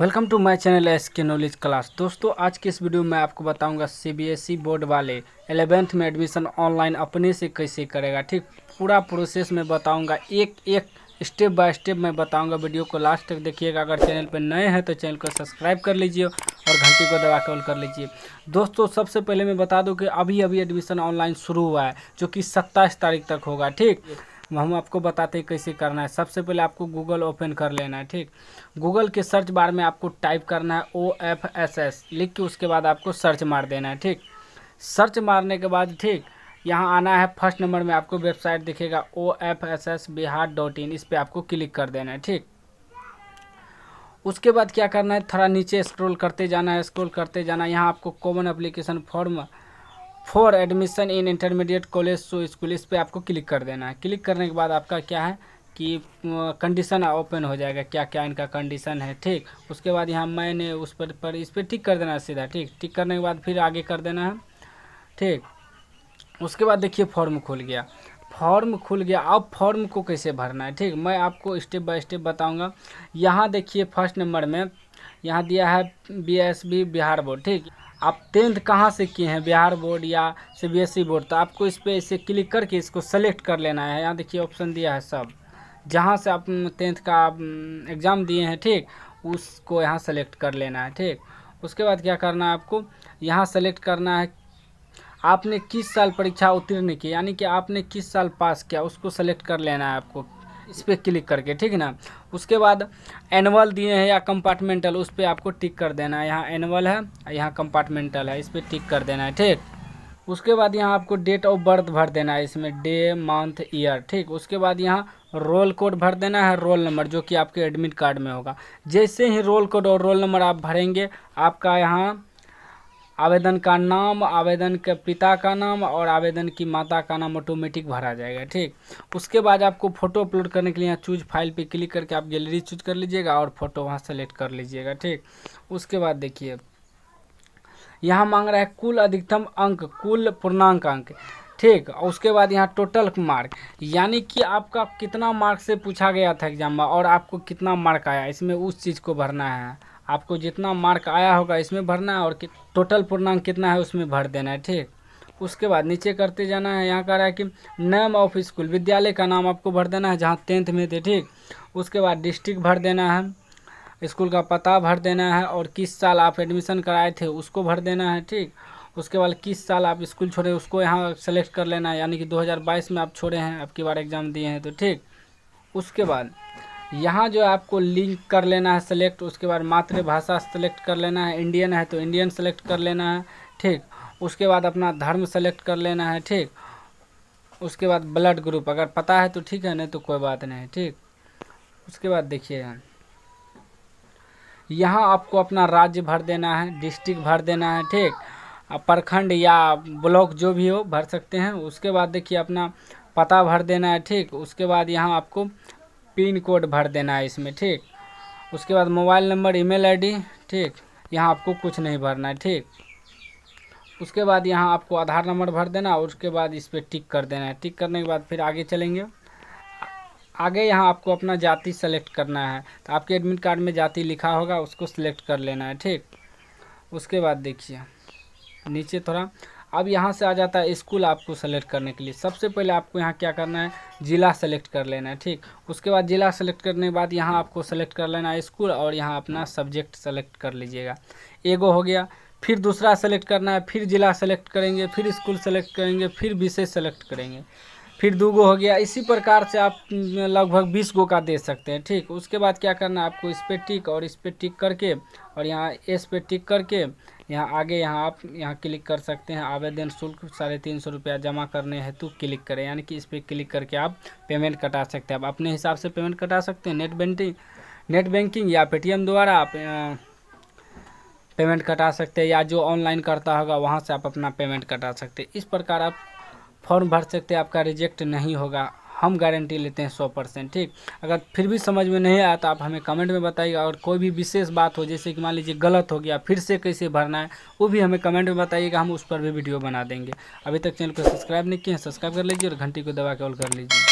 welcome to my channel S K knowledge class दोस्तों आज के इस वीडियो में आपको बताऊंगा सीबीएसई e बोर्ड वाले एलेवेंथ में एडमिशन ऑनलाइन अपने से कैसे करेगा ठीक पूरा प्रोसेस में बताऊंगा एक एक स्टेप बाय स्टेप मैं बताऊंगा वीडियो को लास्ट तक देखिएगा अगर चैनल पर नए हैं तो चैनल को सब्सक्राइब कर लीजिए और घंटी को दबा कॉल कर लीजिए दोस्तों सबसे पहले मैं बता दूँ कि अभी अभी एडमिशन ऑनलाइन शुरू हुआ है जो कि सत्ताईस तारीख तक होगा ठीक हम आपको बताते हैं कैसे करना है सबसे पहले आपको गूगल ओपन कर लेना है ठीक गूगल के सर्च बार में आपको टाइप करना है ओ एफ एस एस लिख के उसके बाद आपको सर्च मार देना है ठीक सर्च मारने के बाद ठीक यहाँ आना है फर्स्ट नंबर में आपको वेबसाइट दिखेगा O F S S Bihar dot in इस पर आपको क्लिक कर देना है ठीक उसके बाद क्या करना है थोड़ा नीचे स्क्रॉल करते जाना है स्क्रॉल करते जाना यहाँ आपको common application form for admission in intermediate college so school इस पर आपको क्लिक कर देना है क्लिक करने के बाद आपका क्या है कि कंडीशन ओपन हो जाएगा क्या क्या इनका कंडीशन है ठीक उसके बाद यहाँ मैंने उस पर पर इस पर टिक कर देना है सीधा ठीक टिक करने के बाद फिर आगे कर देना है ठीक उसके बाद देखिए फॉर्म खुल गया फॉर्म खुल गया अब फॉर्म को कैसे भरना है ठीक मैं आपको स्टेप बाय स्टेप बताऊंगा यहाँ देखिए फर्स्ट नंबर में यहाँ दिया है बी बिहार बोर्ड ठीक आप टेंथ कहाँ से किए हैं बिहार बोर्ड या ई e बोर्ड तो आपको इस पर इसे क्लिक करके इसको सेलेक्ट कर लेना है यहाँ देखिए ऑप्शन दिया है सब जहाँ से आप टेंथ का एग्ज़ाम हम्म, दिए हैं ठीक उसको यहाँ सेलेक्ट कर लेना है ठीक उसके बाद क्या करना है आपको यहाँ सेलेक्ट करना है आपने किस साल परीक्षा उत्तीर्ण की यानी कि आपने किस साल पास किया उसको सेलेक्ट कर लेना है आपको इस पर क्लिक करके ठीक है ना उसके बाद एनअल दिए हैं या कंपार्टमेंटल उस पर आपको टिक कर देना है यहाँ एनअल है यहाँ कंपार्टमेंटल है इस पर टिक कर देना है ठीक उसके बाद यहाँ आपको डेट ऑफ बर्थ भर देना है इसमें डे मंथ ईयर ठीक उसके बाद यहाँ रोल कोड भर देना है रोल नंबर जो कि आपके एडमिट कार्ड में होगा जैसे ही रोल कोड और रोल नंबर आप भरेंगे आपका यहाँ आवेदन का नाम आवेदन के पिता का नाम और आवेदन की माता का नाम ऑटोमेटिक भरा जाएगा ठीक उसके बाद आपको फ़ोटो अपलोड करने के लिए यहाँ चूज फाइल पे क्लिक करके आप गैलरी चूज कर लीजिएगा और फ़ोटो वहाँ सेलेक्ट कर लीजिएगा ठीक उसके बाद देखिए यहाँ मांग रहा है कुल अधिकतम अंक कुल पूर्णांक अंक ठीक और उसके बाद यहाँ टोटल मार्क यानी कि आपका कितना मार्क से पूछा गया था एग्जाम में और आपको कितना मार्क आया इसमें उस चीज़ को भरना है आपको जितना मार्क आया होगा इसमें भरना है और टोटल पूर्णांक कितना है उसमें भर देना है ठीक उसके बाद नीचे करते जाना है यहाँ कह रहा है कि नेम ऑफ स्कूल विद्यालय का नाम आपको भर देना है जहाँ टेंथ में थे ठीक उसके बाद डिस्ट्रिक्ट भर देना है स्कूल का पता भर देना है और किस साल आप एडमिशन कराए थे उसको भर देना है ठीक उसके बाद किस साल आप स्कूल छोड़े उसको यहाँ सेलेक्ट कर लेना है यानी कि 2022 में आप छोड़े हैं आपकी बार एग्ज़ाम दिए हैं तो ठीक उसके बाद यहाँ जो आपको लिंक कर लेना है सेलेक्ट उसके बाद मातृभाषा सेलेक्ट कर लेना है इंडियन है तो इंडियन सेलेक्ट कर लेना है ठीक उसके बाद अपना धर्म सेलेक्ट कर लेना है ठीक उसके बाद ब्लड ग्रुप अगर पता है तो ठीक है नहीं तो कोई बात नहीं ठीक उसके बाद देखिए यहाँ आपको अपना राज्य भर देना है डिस्ट्रिक्ट भर देना है ठीक प्रखंड या ब्लॉक जो भी हो भर सकते हैं उसके बाद देखिए अपना पता भर देना है ठीक उसके बाद यहाँ आपको पिन कोड भर देना है इसमें ठीक उसके बाद मोबाइल नंबर ईमेल आईडी ठीक यहाँ आपको कुछ नहीं भरना है ठीक उसके बाद यहाँ आपको आधार नंबर भर देना और उसके बाद इस पर टिक कर देना है टिक करने के बाद फिर आगे चलेंगे आगे यहाँ आपको अपना जाति सेलेक्ट करना है तो आपके एडमिट कार्ड में जाति लिखा होगा उसको सिलेक्ट कर लेना है ठीक उसके बाद देखिए नीचे थोड़ा अब यहाँ से आ जाता है स्कूल आपको सेलेक्ट करने के लिए सबसे पहले आपको यहाँ क्या करना है ज़िला सेलेक्ट कर लेना है ठीक उसके बाद ज़िला सेलेक्ट करने के बाद यहाँ आपको सेलेक्ट कर लेना है स्कूल और यहाँ अपना सब्जेक्ट सेलेक्ट कर लीजिएगा एगो हो गया फिर दूसरा सेलेक्ट करना है फिर ज़िला सेलेक्ट करेंगे फिर स्कूल सेलेक्ट करेंगे फिर विषय सेलेक्ट करेंगे फिर दो गो हो गया इसी प्रकार से आप लगभग बीस गो का दे सकते हैं ठीक उसके बाद क्या करना है आपको इस पर टिक और इस पर टिक करके और यहाँ एस पे टिक करके यहाँ आगे यहाँ आप यहाँ क्लिक कर सकते हैं आवेदन शुल्क साढ़े तीन सौ रुपया जमा करने हेतु क्लिक करें यानी कि इस पर क्लिक करके आप पेमेंट कटा सकते हैं आप अपने हिसाब से पेमेंट कटा सकते हैं नेट बैंकिंग नेट बैंकिंग या पेटीएम द्वारा आप पेमेंट कटा सकते हैं या जो ऑनलाइन करता होगा वहाँ से आप अपना पेमेंट कटा सकते हैं इस प्रकार आप फॉर्म भर सकते हैं आपका रिजेक्ट नहीं होगा हम गारंटी लेते हैं सौ परसेंट ठीक अगर फिर भी समझ में नहीं आया तो आप हमें कमेंट में बताइए और कोई भी विशेष बात हो जैसे कि मान लीजिए गलत हो गया फिर से कैसे भरना है वो भी हमें कमेंट में बताइएगा हम उस पर भी वीडियो बना देंगे अभी तक चैनल को सब्सक्राइब नहीं किए हैं सब्सक्राइब कर लीजिए और घंटी को दबा के ऑल कर लीजिए